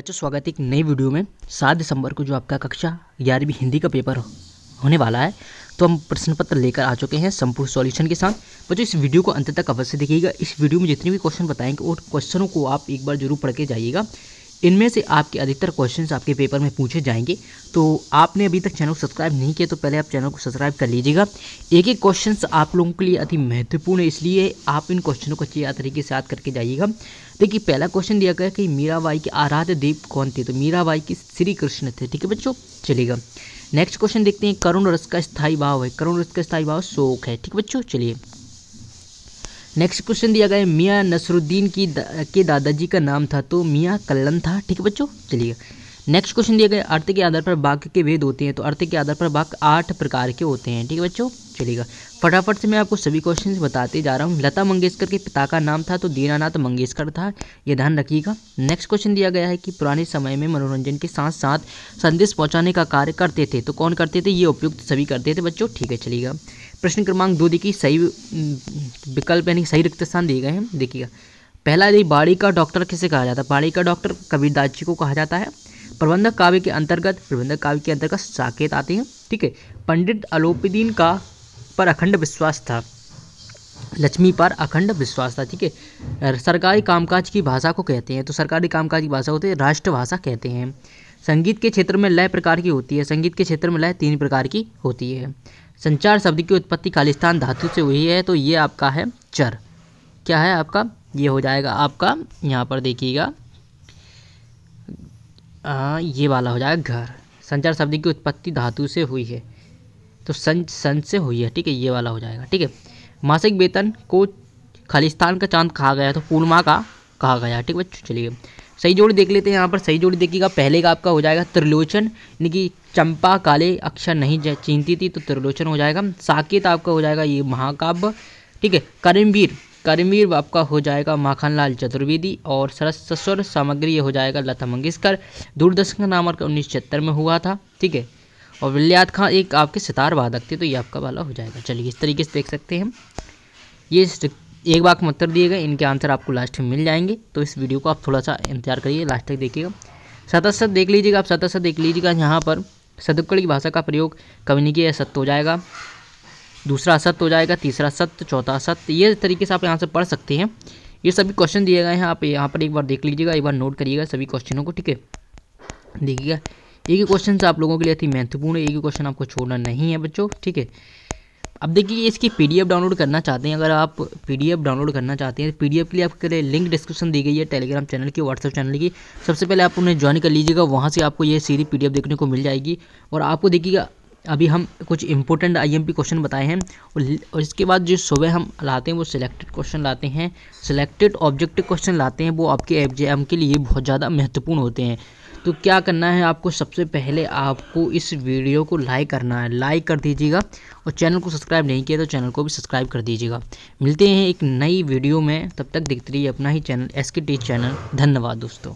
बच्चों स्वागत है एक नई वीडियो में सात दिसंबर को जो आपका कक्षा ग्यारहवीं हिंदी का पेपर होने वाला है तो हम प्रश्न पत्र लेकर आ चुके हैं संपूर्ण सॉल्यूशन के साथ बच्चों इस वीडियो को अंत तक अवश्य देखिएगा इस वीडियो में जितने भी क्वेश्चन बताएंगे और क्वेश्चनों को आप एक बार जरूर पढ़ के जाइएगा इनमें से आपके अधिकतर क्वेश्चन आपके पेपर में पूछे जाएंगे तो आपने अभी तक चैनल को सब्सक्राइब नहीं किया तो पहले आप चैनल को सब्सक्राइब कर लीजिएगा एक एक क्वेश्चन आप लोगों के लिए अति महत्वपूर्ण है इसलिए आप इन क्वेश्चनों को अच्छी तरीके से याद करके जाइएगा देखिए पहला क्वेश्चन दिया गया कि मीराबाई के आराध्य देव कौन थे तो मीराबाई की श्री कृष्ण थे ठीक है बच्चों चलेगा नेक्स्ट क्वेश्चन देखते हैं करुण रस का स्थायी भाव है करुण रस का स्थायी भाव शोक है ठीक है बच्चों चलिए नेक्स्ट क्वेश्चन दिया गया है मियाँ नसरुद्दीन की दा, के दादाजी का नाम था तो मियाँ कल्लन था ठीक है बच्चों चलिए नेक्स्ट क्वेश्चन दिया गया अर्थ के आधार पर वाक्य के भेद होते हैं तो अर्थ के आधार पर वाक्य आठ प्रकार के होते हैं ठीक है बच्चों चलेगा फटाफट से मैं आपको सभी क्वेश्चन बताते जा रहा हूँ लता मंगेशकर के पिता का नाम था तो दीनानाथ मंगेशकर था ये ध्यान रखिएगा नेक्स्ट क्वेश्चन दिया गया है कि पुराने समय में मनोरंजन के साथ साथ संदेश पहुँचाने का कार्य करते थे तो कौन करते थे ये उपयुक्त सभी करते थे बच्चों ठीक है चलिएगा प्रश्न क्रमांक दो देखिए सही विकल्प यानी सही रिक्त स्थान दिए गए हैं देखिएगा पहला यदि बाड़ी का डॉक्टर किसे कहा जाता है बाड़ी का डॉक्टर कबीरदास जी को कहा जाता है प्रबंधक काव्य के अंतर्गत प्रबंधक काव्य के अंतर्गत साकेत आते हैं ठीक है पंडित अलोपदीन का पर अखंड विश्वास था लक्ष्मी पर अखंड विश्वास था ठीक है सरकारी कामकाज की भाषा को कहते हैं तो सरकारी कामकाज की भाषा होती है राष्ट्रभाषा कहते हैं संगीत के क्षेत्र में लय प्रकार की होती है संगीत के क्षेत्र में लय तीन प्रकार की होती है संचार शब्द की उत्पत्ति खालिस्तान धातु से हुई है तो ये आपका है चर क्या है आपका ये हो जाएगा आपका यहाँ पर देखिएगा आ, ये वाला हो जाएगा घर संचार शब्द की उत्पत्ति धातु से हुई है तो सन सन से हुई है ठीक है ये वाला हो जाएगा ठीक है मासिक वेतन को खालिस्तान का चांद कहा गया तो पूर्णमा का कहा गया ठीक है चलिए सही जोड़ी देख लेते हैं यहाँ पर सही जोड़ी देखिएगा पहले का आपका हो जाएगा त्रिलोचन यानी कि चंपा काले अक्षर नहीं चिंती थी तो त्रिलोचन हो जाएगा साकेत आपका हो जाएगा ये महाकाव्य ठीक है करमवीर करमवीर आपका हो जाएगा माखनलाल चतुर्वेदी और सरस्वर सामग्री हो जाएगा लता मंगेशकर दूरदर्शन का नाम आपका उन्नीस में हुआ था ठीक है और विल्यात खां एक आपके सितार वादक थे तो ये आपका वाला हो जाएगा चलिए इस तरीके से देख सकते हैं हम ये एक बार में दिए गए इनके आंसर आपको लास्ट में मिल जाएंगे तो इस वीडियो को आप थोड़ा सा इंतजार करिए लास्ट तक देखिएगा सतत देख लीजिएगा आप सतत देख लीजिएगा यहाँ पर सदुक्कड़ की भाषा का प्रयोग नहीं किया सत्य हो जाएगा दूसरा असत्य हो जाएगा तीसरा सत्य चौथा असत्य ये तरीके से आप यहाँ से पढ़ सकते हैं ये सभी क्वेश्चन दिए गए हैं आप यहाँ पर एक बार देख लीजिएगा एक बार नोट करिएगा सभी क्वेश्चनों को ठीक है देखिएगा एक ही क्वेश्चन आप लोगों के लिए अति महत्वपूर्ण है एक ही क्वेश्चन आपको छोड़ना नहीं है बच्चों ठीक है अब देखिए इसकी पीडीएफ डाउनलोड करना चाहते हैं अगर आप पीडीएफ डाउनलोड करना चाहते हैं तो पीडीएफ के लिए आपके लिए लिंक डिस्क्रिप्शन दी गई है टेलीग्राम चैनल की व्हाट्सअप चैनल की सबसे पहले आप उन्हें ज्वाइन कर लीजिएगा वहाँ से आपको ये सीधी पीडीएफ देखने को मिल जाएगी और आपको देखिएगा अभी हम कुछ इंपॉर्टेंट आईएमपी क्वेश्चन बताए हैं और इसके बाद जो सुबह हम लाते हैं वो सिलेक्टेड क्वेश्चन लाते हैं सिलेक्टेड ऑब्जेक्टिव क्वेश्चन लाते हैं वो आपके एम के लिए बहुत ज़्यादा महत्वपूर्ण होते हैं तो क्या करना है आपको सबसे पहले आपको इस वीडियो को लाइक करना है लाइक कर दीजिएगा और चैनल को सब्सक्राइब नहीं किया तो चैनल को भी सब्सक्राइब कर दीजिएगा मिलते हैं एक नई वीडियो में तब तक देखते रहिए अपना ही channel S K T channel धन्यवाद दोस्तों